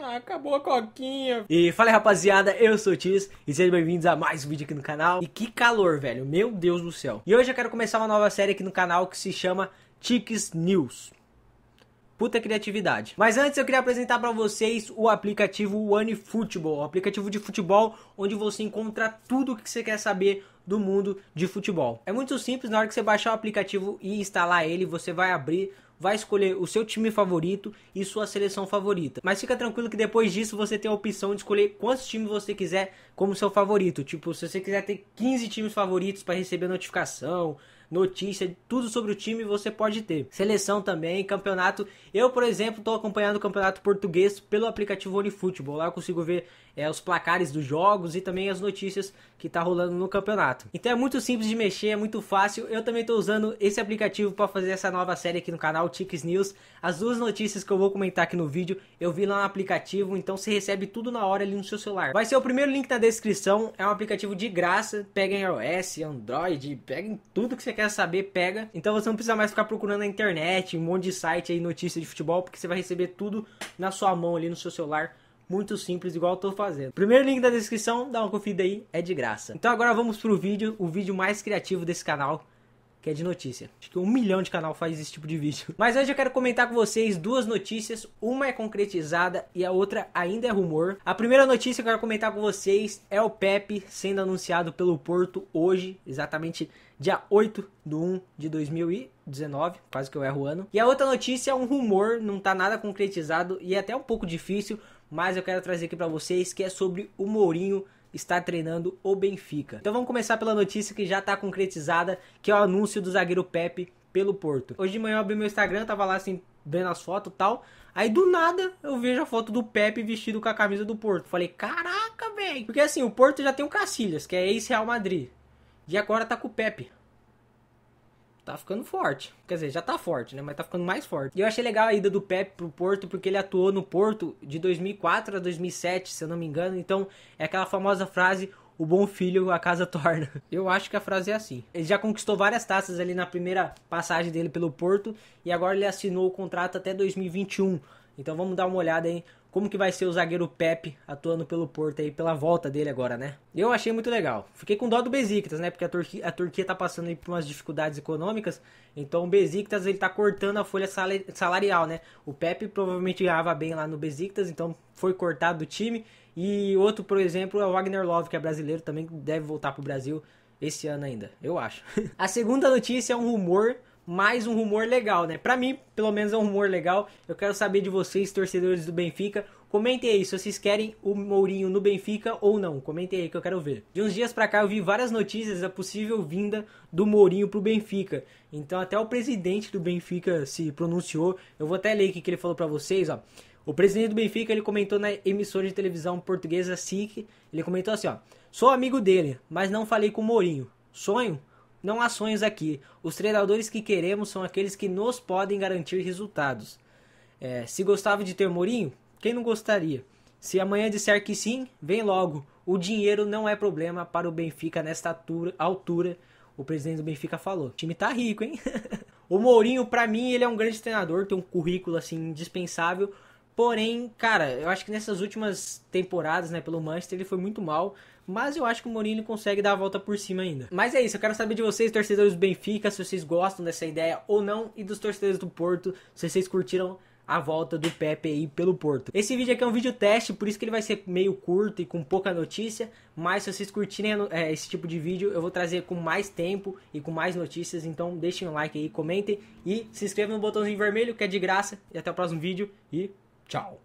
Ah, acabou a coquinha. E fala aí, rapaziada, eu sou o Tiz e sejam bem-vindos a mais um vídeo aqui no canal. E que calor, velho, meu Deus do céu. E hoje eu quero começar uma nova série aqui no canal que se chama Tics News. Puta criatividade. Mas antes eu queria apresentar para vocês o aplicativo OneFootball, o aplicativo de futebol onde você encontra tudo o que você quer saber do mundo de futebol. É muito simples, na hora que você baixar o aplicativo e instalar ele, você vai abrir vai escolher o seu time favorito e sua seleção favorita. Mas fica tranquilo que depois disso você tem a opção de escolher quantos times você quiser como seu favorito. Tipo, se você quiser ter 15 times favoritos para receber notificação, notícia, tudo sobre o time você pode ter. Seleção também, campeonato. Eu, por exemplo, estou acompanhando o campeonato português pelo aplicativo OneFootball. Lá eu consigo ver é, os placares dos jogos e também as notícias que está rolando no campeonato. Então é muito simples de mexer, é muito fácil. Eu também estou usando esse aplicativo para fazer essa nova série aqui no canal, Tix News. As duas notícias que eu vou comentar aqui no vídeo, eu vi lá no aplicativo, então você recebe tudo na hora ali no seu celular. Vai ser o primeiro link na descrição, é um aplicativo de graça, pega em iOS, Android, pega em tudo que você quer quer saber, pega. Então você não precisa mais ficar procurando na internet, um monte de site aí, notícia de futebol, porque você vai receber tudo na sua mão ali no seu celular. Muito simples, igual eu tô fazendo. Primeiro link da descrição, dá uma conferida aí, é de graça. Então agora vamos pro vídeo, o vídeo mais criativo desse canal, que é de notícia. Acho que um milhão de canal faz esse tipo de vídeo. Mas hoje eu quero comentar com vocês duas notícias. Uma é concretizada e a outra ainda é rumor. A primeira notícia que eu quero comentar com vocês é o Pepe sendo anunciado pelo Porto hoje, exatamente dia 8 de 1 de 2019, quase que eu erro o ano. E a outra notícia é um rumor, não tá nada concretizado e é até um pouco difícil, mas eu quero trazer aqui para vocês que é sobre o Mourinho está treinando o Benfica. Então vamos começar pela notícia que já está concretizada, que é o anúncio do zagueiro Pepe pelo Porto. Hoje de manhã eu abri meu Instagram, tava lá assim, vendo as fotos e tal. Aí do nada eu vejo a foto do Pepe vestido com a camisa do Porto. Falei, caraca, velho! Porque assim, o Porto já tem o Cacilhas, que é ex-Real Madrid. E agora tá com o Pepe tá ficando forte. Quer dizer, já tá forte, né? Mas tá ficando mais forte. E eu achei legal a ida do Pepe pro Porto, porque ele atuou no Porto de 2004 a 2007, se eu não me engano. Então, é aquela famosa frase: o bom filho a casa torna. Eu acho que a frase é assim. Ele já conquistou várias taças ali na primeira passagem dele pelo Porto e agora ele assinou o contrato até 2021. Então, vamos dar uma olhada aí como que vai ser o zagueiro Pepe atuando pelo Porto aí, pela volta dele agora, né? Eu achei muito legal. Fiquei com dó do Besiktas, né? Porque a Turquia, a Turquia tá passando aí por umas dificuldades econômicas, então o Besiktas ele tá cortando a folha salarial, né? O Pepe provavelmente ganhava bem lá no Besiktas, então foi cortado do time. E outro, por exemplo, é o Wagner Love, que é brasileiro, também deve voltar pro Brasil esse ano ainda, eu acho. a segunda notícia é um rumor mais um rumor legal, né? Para mim, pelo menos é um rumor legal. Eu quero saber de vocês, torcedores do Benfica, Comentem aí se vocês querem o Mourinho no Benfica ou não. Comentem aí que eu quero ver. De uns dias pra cá eu vi várias notícias da possível vinda do Mourinho pro Benfica. Então até o presidente do Benfica se pronunciou. Eu vou até ler o que ele falou para vocês, ó. O presidente do Benfica, ele comentou na emissora de televisão portuguesa SIC, ele comentou assim, ó: "Sou amigo dele, mas não falei com o Mourinho. Sonho não há sonhos aqui. Os treinadores que queremos são aqueles que nos podem garantir resultados. É, se gostava de ter Mourinho, quem não gostaria? Se amanhã disser que sim, vem logo. O dinheiro não é problema para o Benfica nesta altura, o presidente do Benfica falou. O time tá rico, hein? o Mourinho, para mim, ele é um grande treinador, tem um currículo assim indispensável, Porém, cara, eu acho que nessas últimas temporadas, né, pelo Manchester, ele foi muito mal. Mas eu acho que o Mourinho consegue dar a volta por cima ainda. Mas é isso, eu quero saber de vocês, torcedores do Benfica, se vocês gostam dessa ideia ou não, e dos torcedores do Porto, se vocês curtiram a volta do Pepe aí pelo Porto. Esse vídeo aqui é um vídeo teste, por isso que ele vai ser meio curto e com pouca notícia, mas se vocês curtirem é, esse tipo de vídeo, eu vou trazer com mais tempo e com mais notícias, então deixem um like aí, comentem e se inscrevam no botãozinho vermelho que é de graça e até o próximo vídeo e Ciao.